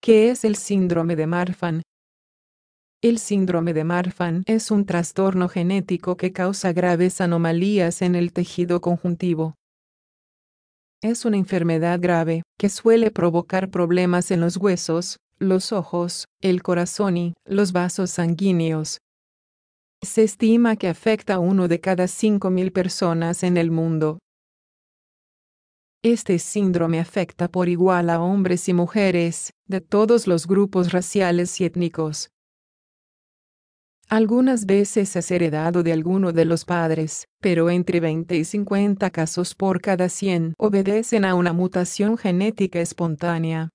¿Qué es el síndrome de Marfan? El síndrome de Marfan es un trastorno genético que causa graves anomalías en el tejido conjuntivo. Es una enfermedad grave, que suele provocar problemas en los huesos, los ojos, el corazón y los vasos sanguíneos, se estima que afecta a uno de cada 5.000 personas en el mundo. Este síndrome afecta por igual a hombres y mujeres, de todos los grupos raciales y étnicos. Algunas veces es heredado de alguno de los padres, pero entre 20 y 50 casos por cada 100 obedecen a una mutación genética espontánea.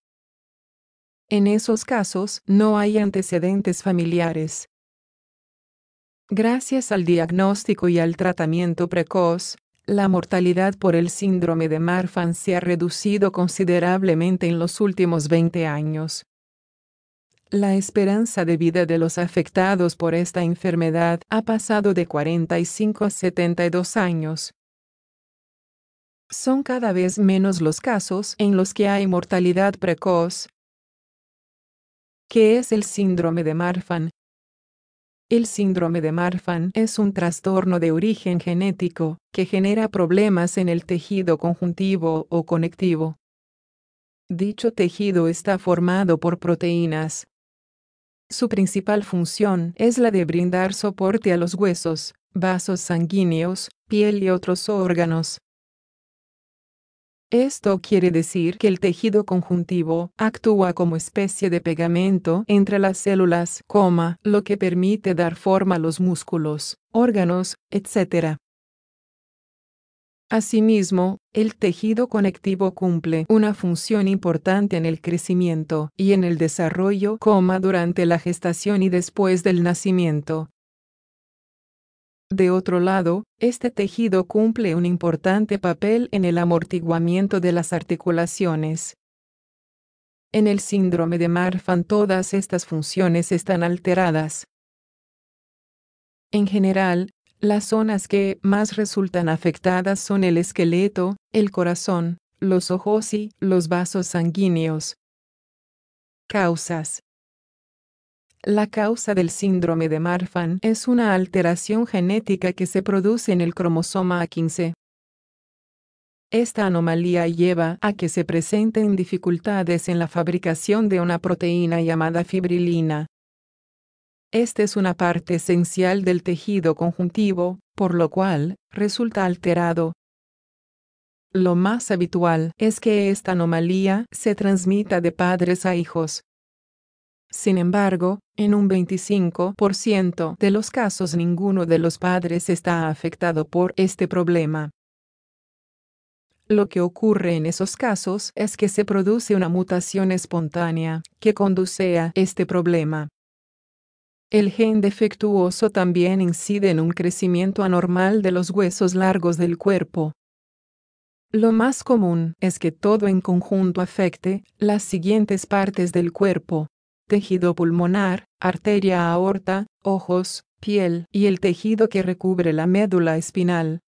En esos casos, no hay antecedentes familiares, Gracias al diagnóstico y al tratamiento precoz, la mortalidad por el síndrome de Marfan se ha reducido considerablemente en los últimos 20 años. La esperanza de vida de los afectados por esta enfermedad ha pasado de 45 a 72 años. Son cada vez menos los casos en los que hay mortalidad precoz, ¿Qué es el síndrome de Marfan, el síndrome de Marfan es un trastorno de origen genético que genera problemas en el tejido conjuntivo o conectivo. Dicho tejido está formado por proteínas. Su principal función es la de brindar soporte a los huesos, vasos sanguíneos, piel y otros órganos, esto quiere decir que el tejido conjuntivo actúa como especie de pegamento entre las células, lo que permite dar forma a los músculos, órganos, etc. Asimismo, el tejido conectivo cumple una función importante en el crecimiento y en el desarrollo, coma, durante la gestación y después del nacimiento, de otro lado, este tejido cumple un importante papel en el amortiguamiento de las articulaciones. En el síndrome de Marfan todas estas funciones están alteradas. En general, las zonas que más resultan afectadas son el esqueleto, el corazón, los ojos y los vasos sanguíneos. Causas. La causa del síndrome de Marfan es una alteración genética que se produce en el cromosoma A15. Esta anomalía lleva a que se presenten dificultades en la fabricación de una proteína llamada fibrilina. Esta es una parte esencial del tejido conjuntivo, por lo cual, resulta alterado. Lo más habitual es que esta anomalía se transmita de padres a hijos. Sin embargo, en un 25% de los casos ninguno de los padres está afectado por este problema. Lo que ocurre en esos casos es que se produce una mutación espontánea que conduce a este problema. El gen defectuoso también incide en un crecimiento anormal de los huesos largos del cuerpo. Lo más común es que todo en conjunto afecte las siguientes partes del cuerpo tejido pulmonar, arteria aorta, ojos, piel y el tejido que recubre la médula espinal.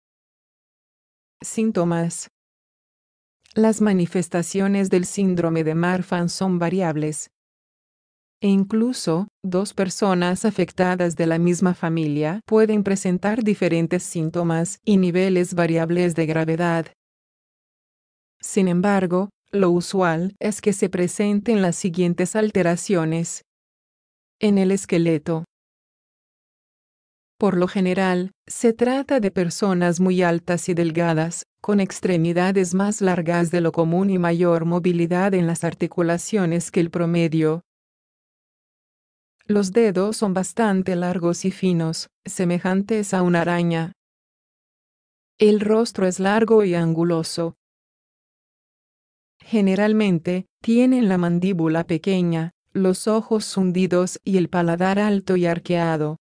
Síntomas. Las manifestaciones del síndrome de Marfan son variables. E incluso, dos personas afectadas de la misma familia pueden presentar diferentes síntomas y niveles variables de gravedad. Sin embargo, lo usual es que se presenten las siguientes alteraciones. En el esqueleto. Por lo general, se trata de personas muy altas y delgadas, con extremidades más largas de lo común y mayor movilidad en las articulaciones que el promedio. Los dedos son bastante largos y finos, semejantes a una araña. El rostro es largo y anguloso, Generalmente, tienen la mandíbula pequeña, los ojos hundidos y el paladar alto y arqueado.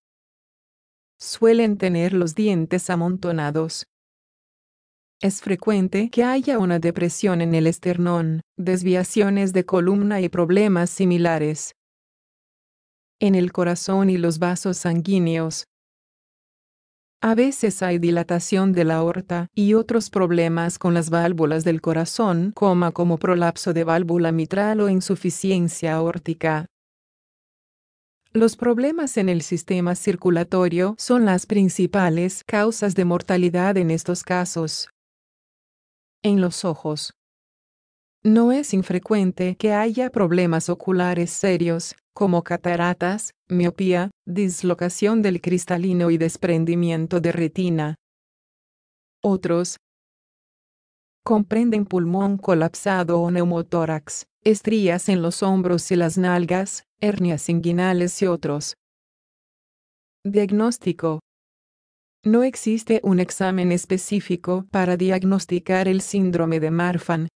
Suelen tener los dientes amontonados. Es frecuente que haya una depresión en el esternón, desviaciones de columna y problemas similares. En el corazón y los vasos sanguíneos, a veces hay dilatación de la aorta y otros problemas con las válvulas del corazón, coma como prolapso de válvula mitral o insuficiencia aórtica. Los problemas en el sistema circulatorio son las principales causas de mortalidad en estos casos. En los ojos, no es infrecuente que haya problemas oculares serios, como cataratas, miopía, dislocación del cristalino y desprendimiento de retina. Otros comprenden pulmón colapsado o neumotórax, estrías en los hombros y las nalgas, hernias inguinales y otros. Diagnóstico. No existe un examen específico para diagnosticar el síndrome de Marfan,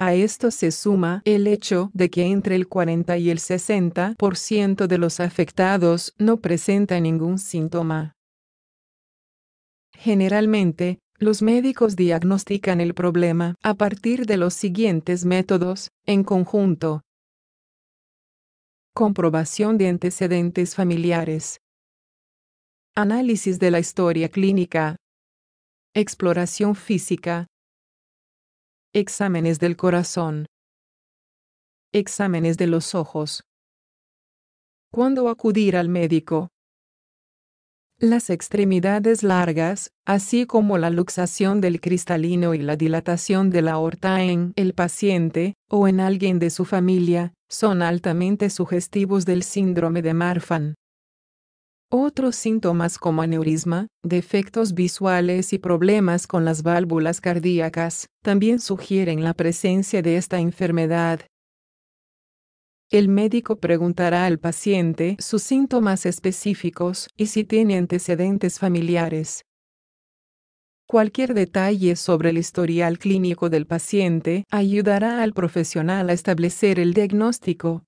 a esto se suma el hecho de que entre el 40 y el 60% de los afectados no presenta ningún síntoma. Generalmente, los médicos diagnostican el problema a partir de los siguientes métodos, en conjunto. Comprobación de antecedentes familiares. Análisis de la historia clínica. Exploración física, Exámenes del corazón. Exámenes de los ojos. ¿Cuándo acudir al médico? Las extremidades largas, así como la luxación del cristalino y la dilatación de la aorta en el paciente, o en alguien de su familia, son altamente sugestivos del síndrome de Marfan. Otros síntomas como aneurisma, defectos visuales y problemas con las válvulas cardíacas también sugieren la presencia de esta enfermedad. El médico preguntará al paciente sus síntomas específicos y si tiene antecedentes familiares. Cualquier detalle sobre el historial clínico del paciente ayudará al profesional a establecer el diagnóstico